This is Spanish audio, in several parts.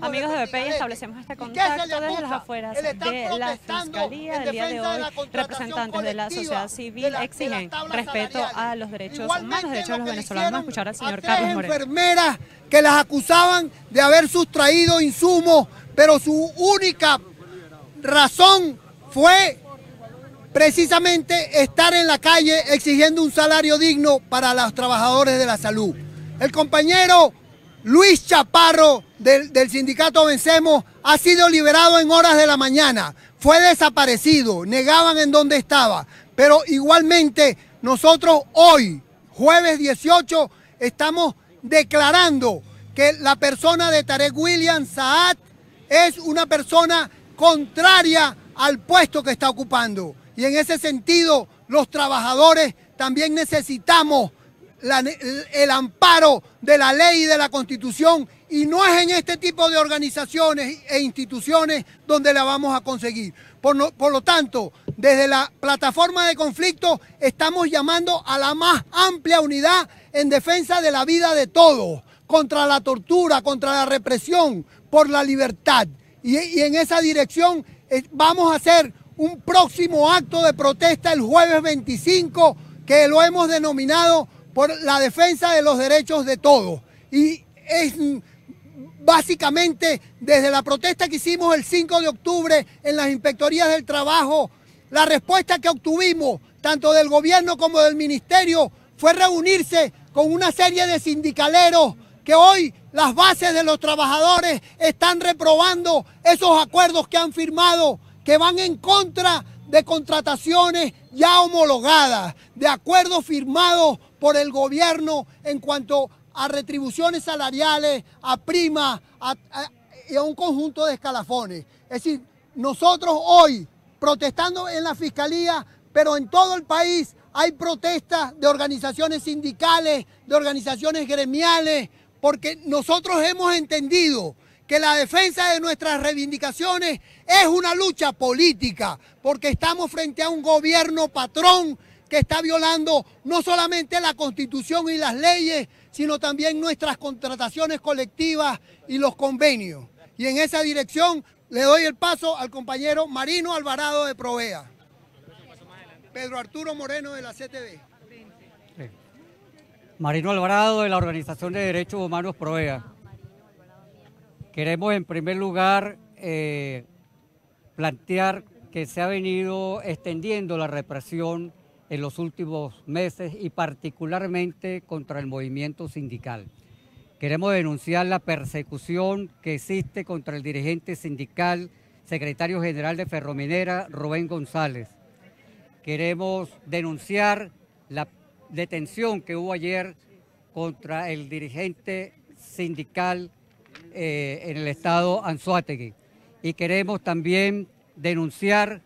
Amigos de BP, establecemos este contacto desde las afueras de la Fiscalía del día de hoy. Representantes de la sociedad civil exigen respeto a los derechos humanos, los derechos de los venezolanos. Vamos a escuchar al señor Carlos Moreno. enfermeras que las acusaban de haber sustraído insumos, pero su única razón fue precisamente estar en la calle exigiendo un salario digno para los trabajadores de la salud. El compañero Luis Chaparro del, sindicato Vencemos ha sido liberado en horas de la mañana. Fue desaparecido, negaban en dónde estaba. Pero igualmente nosotros hoy, jueves 18, estamos declarando que la persona de Tarek William Saad es una persona contraria al puesto que está ocupando. Y en ese sentido, los trabajadores también necesitamos el, amparo de la ley y de la constitución y no es en este tipo de organizaciones e instituciones donde la vamos a conseguir. Por, lo tanto, desde la plataforma de conflicto estamos llamando a la más amplia unidad en defensa de la vida de todos, contra la tortura, contra la represión, por la libertad. Y, en esa dirección eh, vamos a hacer un próximo acto de protesta el jueves 25 que lo hemos denominado por la defensa de los derechos de todos. Y es básicamente desde la protesta que hicimos el 5 de octubre en las inspectorías del trabajo, la respuesta que obtuvimos tanto del gobierno como del ministerio fue reunirse con una serie de sindicaleros que hoy las bases de los trabajadores están reprobando esos acuerdos que han firmado, que van en contra de contrataciones ya homologadas, de acuerdos firmados por el gobierno en cuanto a retribuciones salariales, a primas, a, a, un conjunto de escalafones. Es decir, nosotros hoy, protestando en la Fiscalía, pero en todo el país hay protestas de organizaciones sindicales, de organizaciones gremiales, porque nosotros hemos entendido que la defensa de nuestras reivindicaciones es una lucha política, porque estamos frente a un gobierno patrón que está violando no solamente la constitución y las leyes, sino también nuestras contrataciones colectivas y los convenios. Y en esa dirección le doy el paso al compañero Marino Alvarado de Provea. Pedro Arturo Moreno de la CTV. Marino Alvarado de la Organización de Derechos Humanos Provea. Queremos en primer lugar eh, plantear que se ha venido extendiendo la represión en los últimos meses y particularmente contra el movimiento sindical. Queremos denunciar la persecución que existe contra el dirigente sindical, secretario general de Ferrominera, Rubén González. Queremos denunciar la detención que hubo ayer contra el dirigente sindical eh, en el estado Anzuategui. Y queremos también denunciar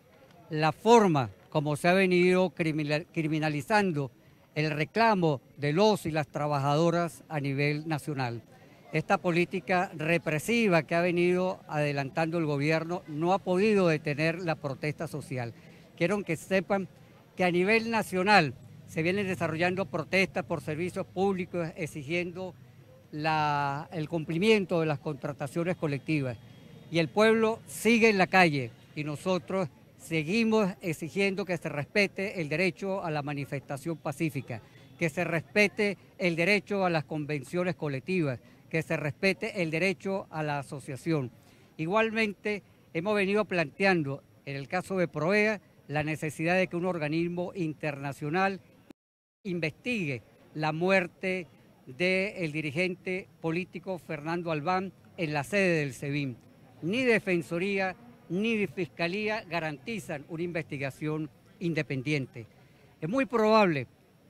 la forma como se ha venido criminalizando el reclamo de los y las trabajadoras a nivel nacional. Esta política represiva que ha venido adelantando el gobierno no ha podido detener la protesta social. Quiero que sepan que a nivel nacional se vienen desarrollando protestas por servicios públicos exigiendo el cumplimiento de las contrataciones colectivas. Y el pueblo sigue en la calle y nosotros seguimos exigiendo que se respete el derecho a la manifestación pacífica, que se respete el derecho a las convenciones colectivas, que se respete el derecho a la asociación. Igualmente, hemos venido planteando, en el caso de Proea, la necesidad de que un organismo internacional investigue la muerte del dirigente político Fernando Albán en la sede del SEBIN. Ni Defensoría, ni de fiscalía garantizan una investigación independiente. Es muy probable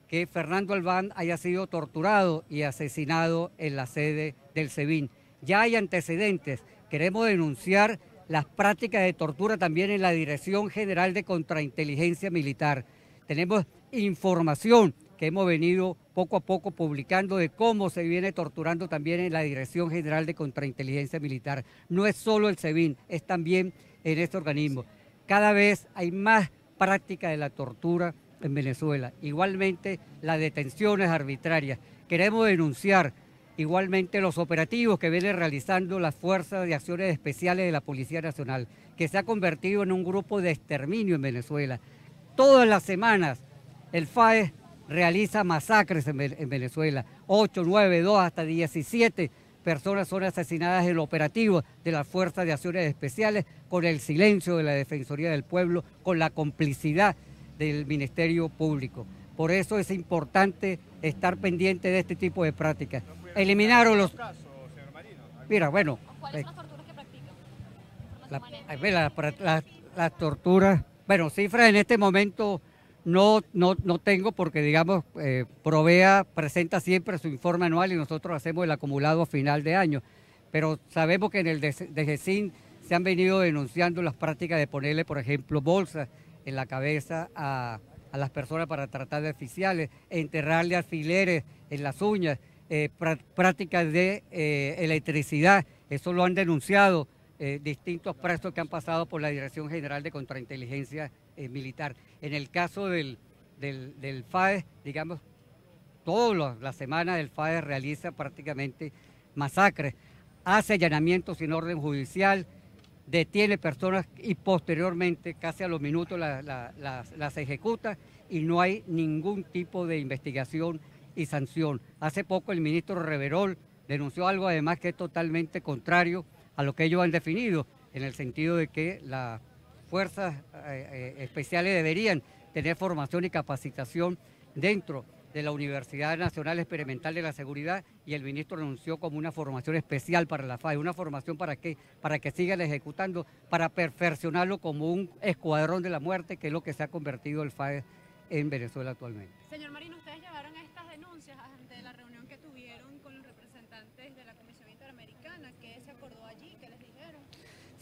que Fernando Albán haya sido torturado y asesinado en la sede del SEBIN. Ya hay antecedentes. Queremos denunciar las prácticas de tortura también en la Dirección General de Contrainteligencia Militar. Tenemos información que hemos venido poco a poco publicando de cómo se viene torturando también en la Dirección General de Contrainteligencia Militar. No es solo el SEBIN, es también en este organismo. Cada vez hay más práctica de la tortura en Venezuela. Igualmente las detenciones arbitrarias. Queremos denunciar igualmente los operativos que viene realizando las Fuerzas de Acciones Especiales de la Policía Nacional, que se ha convertido en un grupo de exterminio en Venezuela. Todas las semanas el Fae realiza masacres en, Venezuela, 8, 9, 2, hasta 17 personas son asesinadas en el operativo de las Fuerzas de Acciones Especiales, con el silencio de la Defensoría del Pueblo, con la complicidad del Ministerio Público. Por eso es importante estar pendiente de este tipo de prácticas. Eliminaron los... Mira, bueno... ¿Cuáles son eh, las torturas que practican? las torturas... Bueno, cifras en este momento no, no, no tengo porque, digamos, eh, Provea presenta siempre su informe anual y nosotros hacemos el acumulado a final de año. Pero sabemos que en el DGCIN se han venido denunciando las prácticas de ponerle, por ejemplo, bolsas en la cabeza a, las personas para tratar de oficiales, enterrarle alfileres en las uñas, eh, prácticas de eh, electricidad. Eso lo han denunciado. Eh, distintos presos que han pasado por la Dirección General de Contrainteligencia eh, Militar. En el caso del, del, FAES, digamos, todas las semanas el FAES realiza prácticamente masacres, hace allanamientos sin orden judicial, detiene personas y posteriormente, casi a los minutos, las, las ejecuta y no hay ningún tipo de investigación y sanción. Hace poco el ministro Reverol denunció algo además que es totalmente contrario a lo que ellos han definido, en el sentido de que las fuerzas eh, eh, especiales deberían tener formación y capacitación dentro de la Universidad Nacional Experimental de la Seguridad y el ministro anunció como una formación especial para la FAE, una formación para que, para que sigan ejecutando, para perfeccionarlo como un escuadrón de la muerte, que es lo que se ha convertido el FAE en Venezuela actualmente. Señor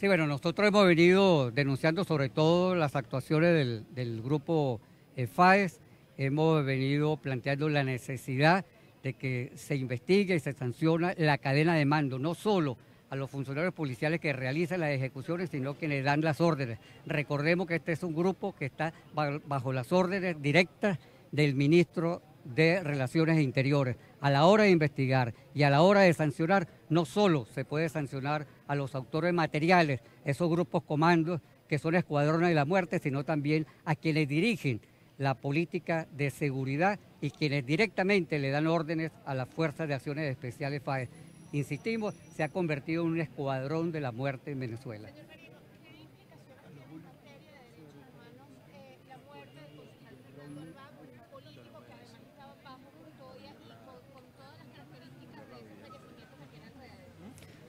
Sí, bueno, nosotros hemos venido denunciando sobre todo las actuaciones del, grupo eh, FAES, hemos venido planteando la necesidad de que se investigue y se sanciona la cadena de mando, no solo a los funcionarios policiales que realizan las ejecuciones, sino quienes dan las órdenes. Recordemos que este es un grupo que está bajo las órdenes directas del ministro de Relaciones Interiores. A la hora de investigar y a la hora de sancionar, no solo se puede sancionar a los autores materiales, esos grupos comandos que son escuadrones de la muerte, sino también a quienes dirigen la política de seguridad y quienes directamente le dan órdenes a las Fuerzas de Acciones Especiales FAES. Insistimos, se ha convertido en un escuadrón de la muerte en Venezuela.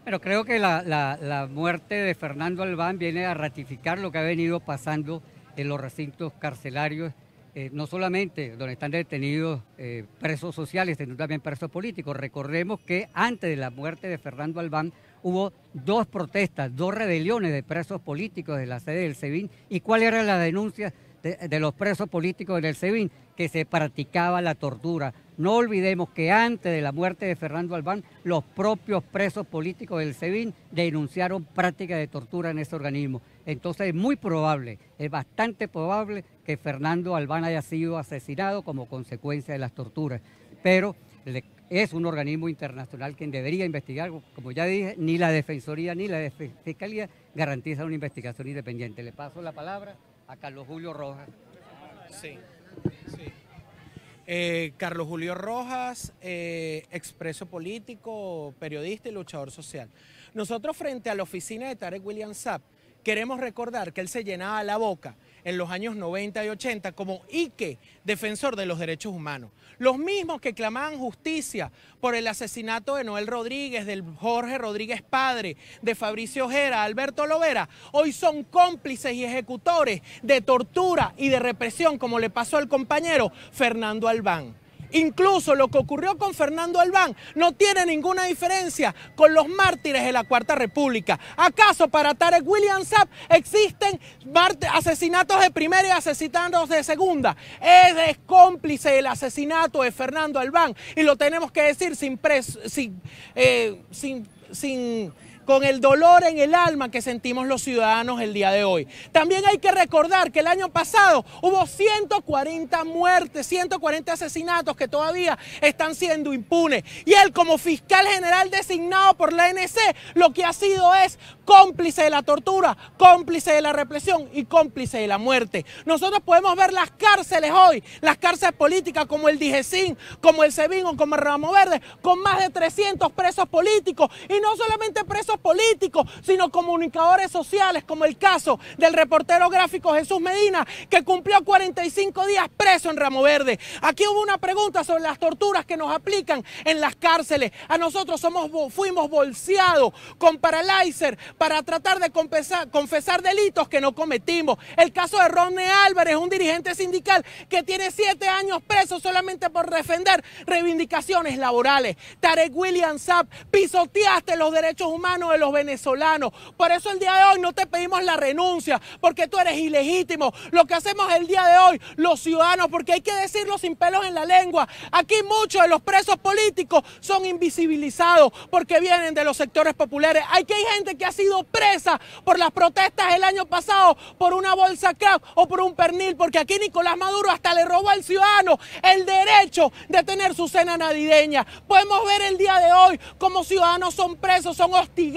Pero creo que la, muerte de Fernando Albán viene a ratificar lo que ha venido pasando en los recintos carcelarios, eh, no solamente donde están detenidos eh, presos sociales, sino también presos políticos. Recordemos que antes de la muerte de Fernando Albán hubo dos protestas, dos rebeliones de presos políticos de la sede del SEBIN. ¿Y cuál era la denuncia de, los presos políticos en el SEBIN? Que se practicaba la tortura, no olvidemos que antes de la muerte de Fernando Albán, los propios presos políticos del SEBIN denunciaron prácticas de tortura en ese organismo. Entonces es muy probable, es bastante probable que Fernando Albán haya sido asesinado como consecuencia de las torturas. Pero es un organismo internacional quien debería investigar, como ya dije, ni la Defensoría ni la Fiscalía garantizan una investigación independiente. Le paso la palabra a Carlos Julio Rojas. Sí, sí. Eh, Carlos Julio Rojas, eh, expreso político, periodista y luchador social. Nosotros frente a la oficina de Tarek William Saab, Queremos recordar que él se llenaba la boca en los años 90 y 80 como Ike, defensor de los derechos humanos. Los mismos que clamaban justicia por el asesinato de Noel Rodríguez, del Jorge Rodríguez padre, de Fabricio Ojera, Alberto Lovera, hoy son cómplices y ejecutores de tortura y de represión como le pasó al compañero Fernando Albán. Incluso lo que ocurrió con Fernando Albán no tiene ninguna diferencia con los mártires de la Cuarta República. ¿Acaso para Tarek William Saab existen asesinatos de primera y asesinatos de segunda? es cómplice del asesinato de Fernando Albán y lo tenemos que decir sin... Pres sin, eh, sin con el dolor en el alma que sentimos los ciudadanos el día de hoy. También hay que recordar que el año pasado hubo 140 muertes, 140 asesinatos que todavía están siendo impunes. Y él como fiscal general designado por la ANC lo que ha sido es cómplice de la tortura, cómplice de la represión y cómplice de la muerte. Nosotros podemos ver las cárceles hoy, las cárceles políticas como el Dijecín, como el Sebin o como el Ramo Verde, con más de 300 presos políticos y no solamente presos políticos, sino comunicadores sociales, como el caso del reportero gráfico Jesús Medina, que cumplió 45 días preso en Ramo Verde. Aquí hubo una pregunta sobre las torturas que nos aplican en las cárceles. A nosotros somos, fuimos bolseados con paralyzer para tratar de confesar, delitos que no cometimos. El caso de Ronne Álvarez, un dirigente sindical que tiene siete años preso solamente por defender reivindicaciones laborales. Tarek William Saab, pisoteaste los derechos humanos de los venezolanos. Por eso el día de hoy no te pedimos la renuncia, porque tú eres ilegítimo. Lo que hacemos el día de hoy, los ciudadanos, porque hay que decirlo sin pelos en la lengua. Aquí muchos de los presos políticos son invisibilizados porque vienen de los sectores populares. Aquí hay gente que ha sido presa por las protestas el año pasado, por una bolsa crack o por un pernil, porque aquí Nicolás Maduro hasta le robó al ciudadano el derecho de tener su cena navideña. Podemos ver el día de hoy como ciudadanos son presos, son hostiles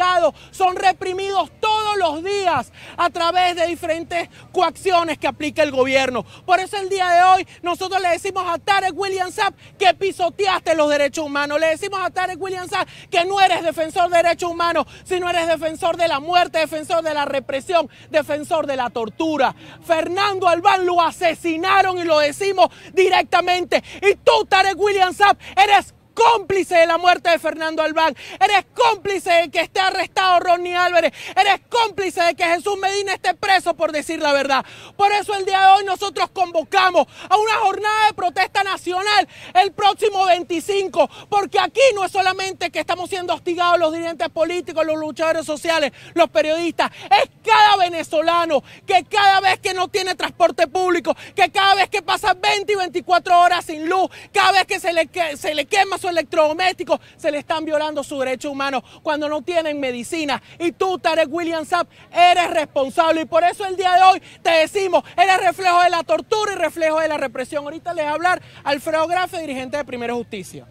son reprimidos todos los días a través de diferentes coacciones que aplica el gobierno. Por eso el día de hoy nosotros le decimos a Tarek William Saab que pisoteaste los derechos humanos. Le decimos a Tarek William Saab que no eres defensor de derechos humanos, sino eres defensor de la muerte, defensor de la represión, defensor de la tortura. Fernando Albán lo asesinaron y lo decimos directamente. Y tú, Tarek William Saab, eres cómplice de la muerte de Fernando Albán, eres cómplice de que esté arrestado Ronnie Álvarez, eres cómplice de que Jesús Medina esté preso por decir la verdad. Por eso el día de hoy nosotros convocamos a una jornada de protesta nacional el próximo 25, porque aquí no es solamente que estamos siendo hostigados los dirigentes políticos, los luchadores sociales, los periodistas, es cada venezolano que cada vez que no tiene transporte público, que cada vez que pasa 20 y 24 horas sin luz, cada vez que se le, que, se le quema electrodomésticos se le están violando su derecho humano cuando no tienen medicina. Y tú, Tarek William Saab, eres responsable. Y por eso el día de hoy te decimos, eres reflejo de la tortura y reflejo de la represión. Ahorita les voy a hablar Alfredo Grafe, dirigente de Primera Justicia.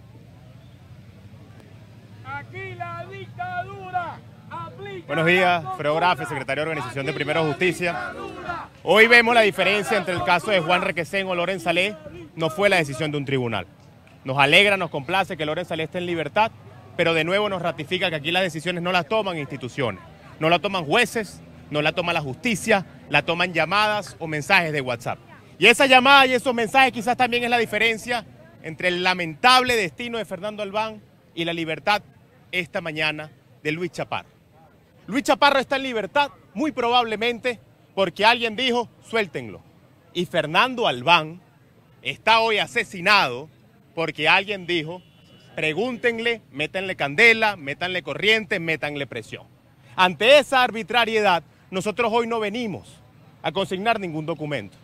Buenos días, Fredo Grafe, secretario de Organización de Primera Justicia. Hoy vemos la diferencia entre el caso de Juan Requesén o Loren Salé, no fue la decisión de un tribunal. Nos alegra, nos complace que Lorenzo Salé esté en libertad, pero de nuevo nos ratifica que aquí las decisiones no las toman instituciones, no las toman jueces, no la toma la justicia, la toman llamadas o mensajes de WhatsApp. Y esa llamada y esos mensajes quizás también es la diferencia entre el lamentable destino de Fernando Albán y la libertad esta mañana de Luis Chaparro. Luis Chaparro está en libertad muy probablemente porque alguien dijo, suéltenlo. Y Fernando Albán está hoy asesinado porque alguien dijo, pregúntenle, métanle candela, métanle corriente, métanle presión. Ante esa arbitrariedad, nosotros hoy no venimos a consignar ningún documento.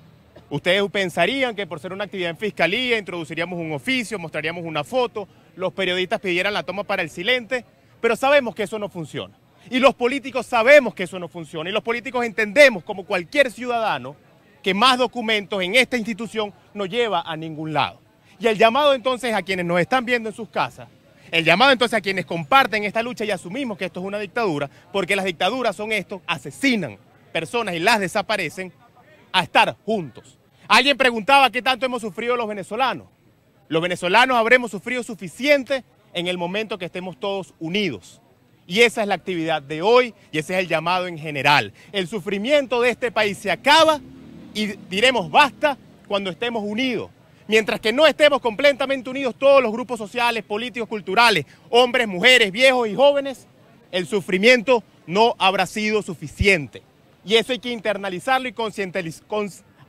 Ustedes pensarían que por ser una actividad en fiscalía introduciríamos un oficio, mostraríamos una foto, los periodistas pidieran la toma para el silente, pero sabemos que eso no funciona. Y los políticos sabemos que eso no funciona. Y los políticos entendemos, como cualquier ciudadano, que más documentos en esta institución no lleva a ningún lado. Y el llamado entonces a quienes nos están viendo en sus casas, el llamado entonces a quienes comparten esta lucha y asumimos que esto es una dictadura, porque las dictaduras son esto, asesinan personas y las desaparecen, a estar juntos. Alguien preguntaba qué tanto hemos sufrido los venezolanos. Los venezolanos habremos sufrido suficiente en el momento que estemos todos unidos. Y esa es la actividad de hoy y ese es el llamado en general. El sufrimiento de este país se acaba y diremos basta cuando estemos unidos, Mientras que no estemos completamente unidos todos los grupos sociales, políticos, culturales, hombres, mujeres, viejos y jóvenes, el sufrimiento no habrá sido suficiente. Y eso hay que internalizarlo y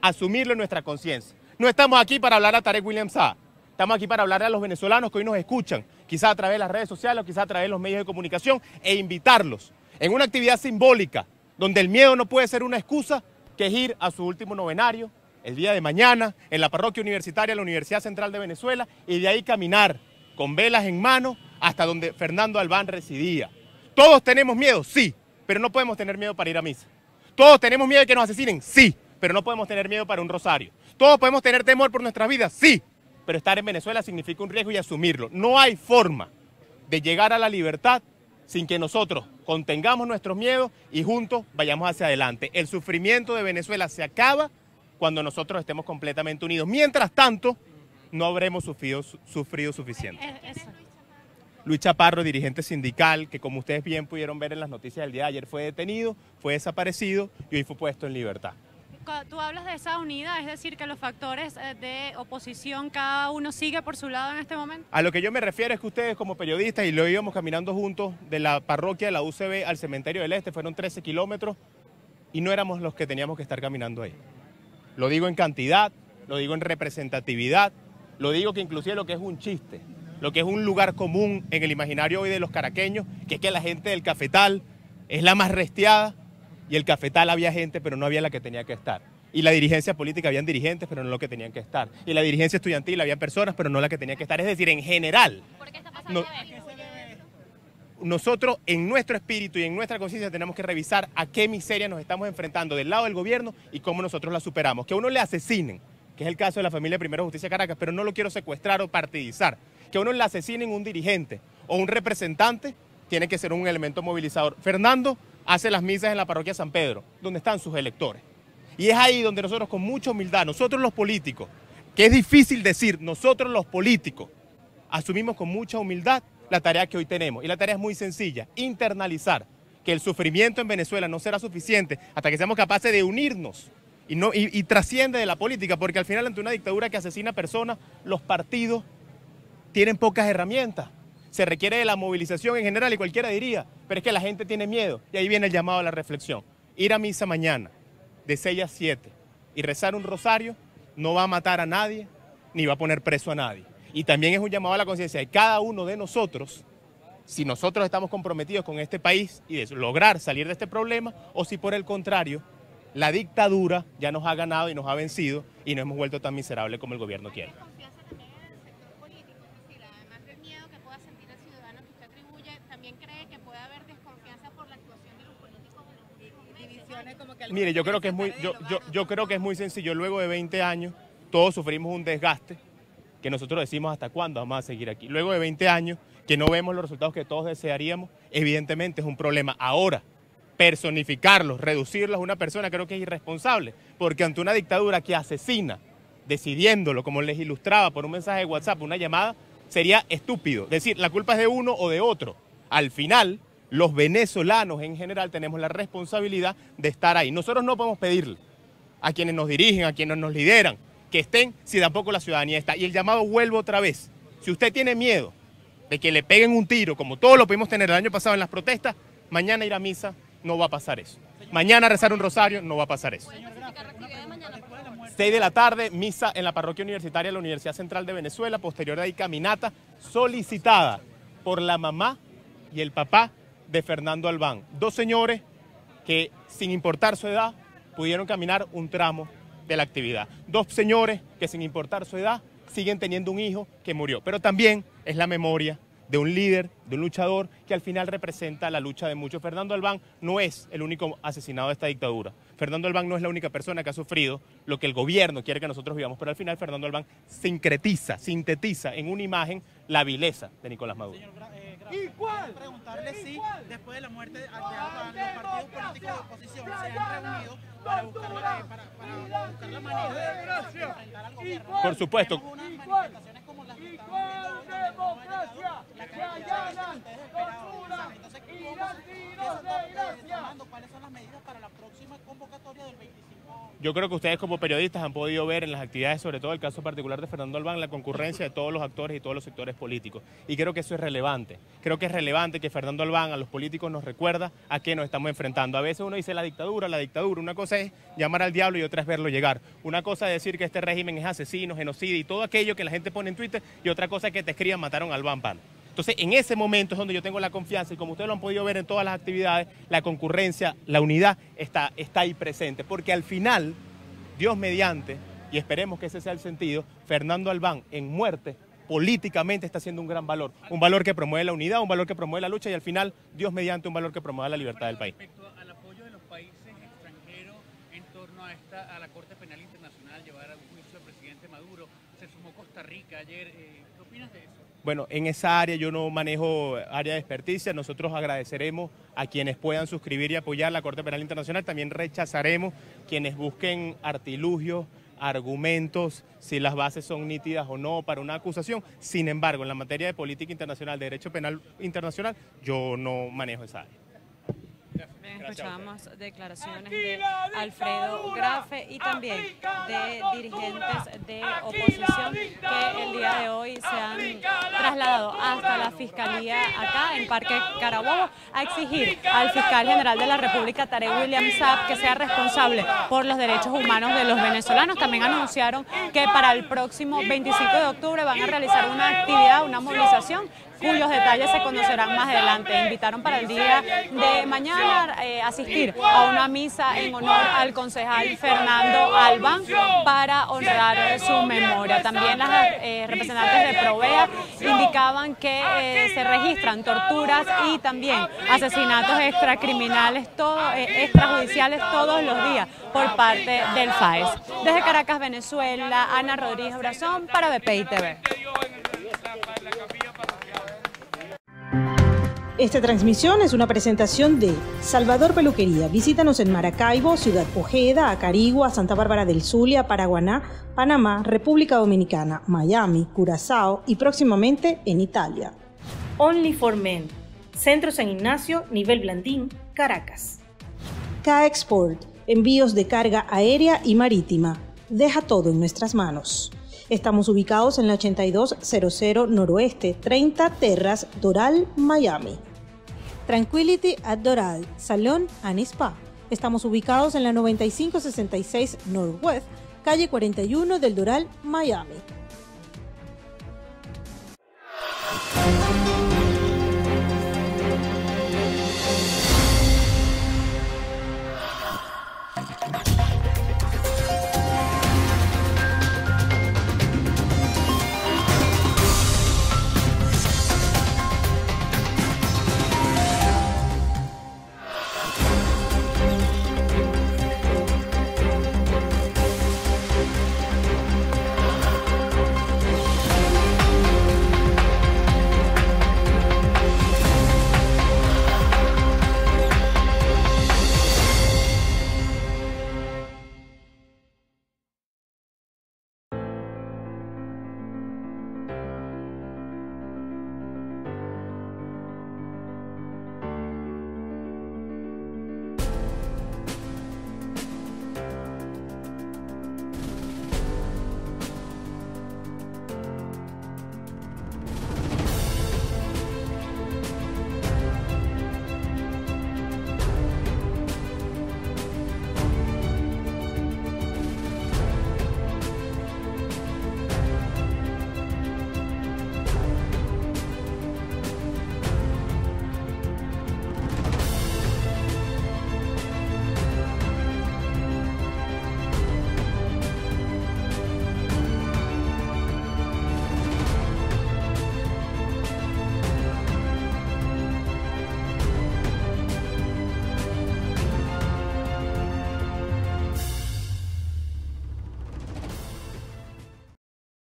asumirlo en nuestra conciencia. No estamos aquí para hablar a Tarek William Estamos aquí para hablar a los venezolanos que hoy nos escuchan, quizá a través de las redes sociales o quizá a través de los medios de comunicación, e invitarlos en una actividad simbólica, donde el miedo no puede ser una excusa, que es ir a su último novenario, el día de mañana en la parroquia universitaria de la Universidad Central de Venezuela y de ahí caminar con velas en mano hasta donde Fernando Albán residía. Todos tenemos miedo, sí, pero no podemos tener miedo para ir a misa. Todos tenemos miedo de que nos asesinen, sí, pero no podemos tener miedo para un rosario. Todos podemos tener temor por nuestras vidas, sí, pero estar en Venezuela significa un riesgo y asumirlo. No hay forma de llegar a la libertad sin que nosotros contengamos nuestros miedos y juntos vayamos hacia adelante. El sufrimiento de Venezuela se acaba cuando nosotros estemos completamente unidos. Mientras tanto, no habremos sufrido, suficiente. Eh, Luis Chaparro, dirigente sindical, que como ustedes bien pudieron ver en las noticias del día de ayer, fue detenido, fue desaparecido y hoy fue puesto en libertad. Tú hablas de esa unidad, es decir, que los factores eh, de oposición, cada uno sigue por su lado en este momento. A lo que yo me refiero es que ustedes como periodistas, y lo íbamos caminando juntos de la parroquia de la UCB al cementerio del Este, fueron 13 kilómetros y no éramos los que teníamos que estar caminando ahí. Lo digo en cantidad, lo digo en representatividad, lo digo que inclusive lo que es un chiste, lo que es un lugar común en el imaginario hoy de los caraqueños, que es que la gente del cafetal es la más restiada y el cafetal había gente, pero no había la que tenía que estar. Y la dirigencia política había dirigentes, pero no lo que tenían que estar. Y la dirigencia estudiantil había personas, pero no la que tenía que estar. Es decir, en general nosotros en nuestro espíritu y en nuestra conciencia tenemos que revisar a qué miseria nos estamos enfrentando del lado del gobierno y cómo nosotros la superamos. Que a uno le asesinen, que es el caso de la familia de Primero Justicia Caracas, pero no lo quiero secuestrar o partidizar. Que a uno le asesinen un dirigente o un representante tiene que ser un elemento movilizador. Fernando hace las misas en la parroquia San Pedro, donde están sus electores. Y es ahí donde nosotros con mucha humildad, nosotros los políticos, que es difícil decir, nosotros los políticos, asumimos con mucha humildad la tarea que hoy tenemos. Y la tarea es muy sencilla, internalizar que el sufrimiento en Venezuela no será suficiente hasta que seamos capaces de unirnos y, no, y, trasciende de la política, porque al final ante una dictadura que asesina personas, los partidos tienen pocas herramientas. Se requiere de la movilización en general y cualquiera diría, pero es que la gente tiene miedo. Y ahí viene el llamado a la reflexión. Ir a misa mañana, de 6 a 7, y rezar un rosario no va a matar a nadie, ni va a poner preso a nadie. Y también es un llamado a la conciencia de cada uno de nosotros, si nosotros estamos comprometidos con este país y lograr salir de este problema, o si por el contrario, la dictadura ya nos ha ganado y nos ha vencido y nos hemos vuelto tan miserables como el gobierno quiere. Mire, yo creo que es muy, yo, yo, yo creo que es muy sencillo. Luego de 20 años, todos sufrimos un desgaste que nosotros decimos hasta cuándo vamos a seguir aquí. Luego de 20 años, que no vemos los resultados que todos desearíamos, evidentemente es un problema. Ahora, personificarlos, reducirlos a una persona, creo que es irresponsable, porque ante una dictadura que asesina, decidiéndolo, como les ilustraba por un mensaje de WhatsApp, una llamada, sería estúpido. Es decir, la culpa es de uno o de otro. Al final, los venezolanos en general tenemos la responsabilidad de estar ahí. Nosotros no podemos pedirle a quienes nos dirigen, a quienes nos lideran, que estén si tampoco la ciudadanía está. Y el llamado vuelvo otra vez. Si usted tiene miedo de que le peguen un tiro, como todos lo pudimos tener el año pasado en las protestas, mañana ir a misa no va a pasar eso. Mañana rezar un rosario no va a pasar eso. seis de la tarde, misa en la parroquia universitaria de la Universidad Central de Venezuela, posterior a ahí caminata solicitada por la mamá y el papá de Fernando Albán. Dos señores que, sin importar su edad, pudieron caminar un tramo de la actividad. Dos señores que sin importar su edad siguen teniendo un hijo que murió, pero también es la memoria de un líder, de un luchador que al final representa la lucha de muchos. Fernando Albán no es el único asesinado de esta dictadura. Fernando Albán no es la única persona que ha sufrido lo que el gobierno quiere que nosotros vivamos, pero al final Fernando Albán sincretiza, sintetiza en una imagen la vileza de Nicolás Maduro. Señor, eh, cuál? muerte se reunido para buscar, Por supuesto. ¿Cuáles son las medidas yo creo que ustedes como periodistas han podido ver en las actividades, sobre todo el caso particular de Fernando Albán, la concurrencia de todos los actores y todos los sectores políticos. Y creo que eso es relevante. Creo que es relevante que Fernando Albán a los políticos nos recuerda a qué nos estamos enfrentando. A veces uno dice la dictadura, la dictadura. Una cosa es llamar al diablo y otra es verlo llegar. Una cosa es decir que este régimen es asesino, genocida y todo aquello que la gente pone en Twitter. Y otra cosa es que te escriban mataron a Albán Pan. Entonces, en ese momento es donde yo tengo la confianza y como ustedes lo han podido ver en todas las actividades, la concurrencia, la unidad está, está ahí presente. Porque al final, Dios mediante, y esperemos que ese sea el sentido, Fernando Albán en muerte políticamente está siendo un gran valor, un valor que promueve la unidad, un valor que promueve la lucha y al final, Dios mediante, un valor que promueve la libertad del país. Respecto al apoyo de los países extranjeros en torno a, la Corte Penal Internacional llevar a un juicio al presidente Maduro, se sumó Costa Rica ayer, eh, ¿qué opinas de eso? Bueno, en esa área yo no manejo área de experticia. Nosotros agradeceremos a quienes puedan suscribir y apoyar la Corte Penal Internacional. También rechazaremos quienes busquen artilugios, argumentos, si las bases son nítidas o no para una acusación. Sin embargo, en la materia de política internacional, de derecho penal internacional, yo no manejo esa área. Escuchamos declaraciones de Alfredo Grafe y también de dirigentes de oposición que el día de hoy se han trasladado hasta la Fiscalía acá en Parque Carabobo a exigir al fiscal general de la República, Tare William Saab, que sea responsable por los derechos humanos de los venezolanos. También anunciaron que para el próximo 25 de octubre van a realizar una actividad, una movilización cuyos detalles se conocerán más adelante. Invitaron para el día de mañana eh, asistir a una misa en honor al concejal Fernando Alban para honrar su memoria. También las eh, representantes de Provea indicaban que eh, se registran torturas y también asesinatos extracriminales, eh, extrajudiciales todos los días por parte del FAES. Desde Caracas, Venezuela, Ana Rodríguez Brazón para BPI TV. Esta transmisión es una presentación de Salvador Peluquería. Visítanos en Maracaibo, Ciudad Ojeda, Acarigua, Santa Bárbara del Zulia, Paraguaná, Panamá, República Dominicana, Miami, Curazao y próximamente en Italia. Only for Men. Centro San Ignacio, Nivel Blandín, Caracas. K-Export. Envíos de carga aérea y marítima. Deja todo en nuestras manos. Estamos ubicados en la 8200 Noroeste, 30 Terras, Doral, Miami. Tranquility at Doral, Salón and Spa. Estamos ubicados en la 9566 Northwest, calle 41 del Doral, Miami.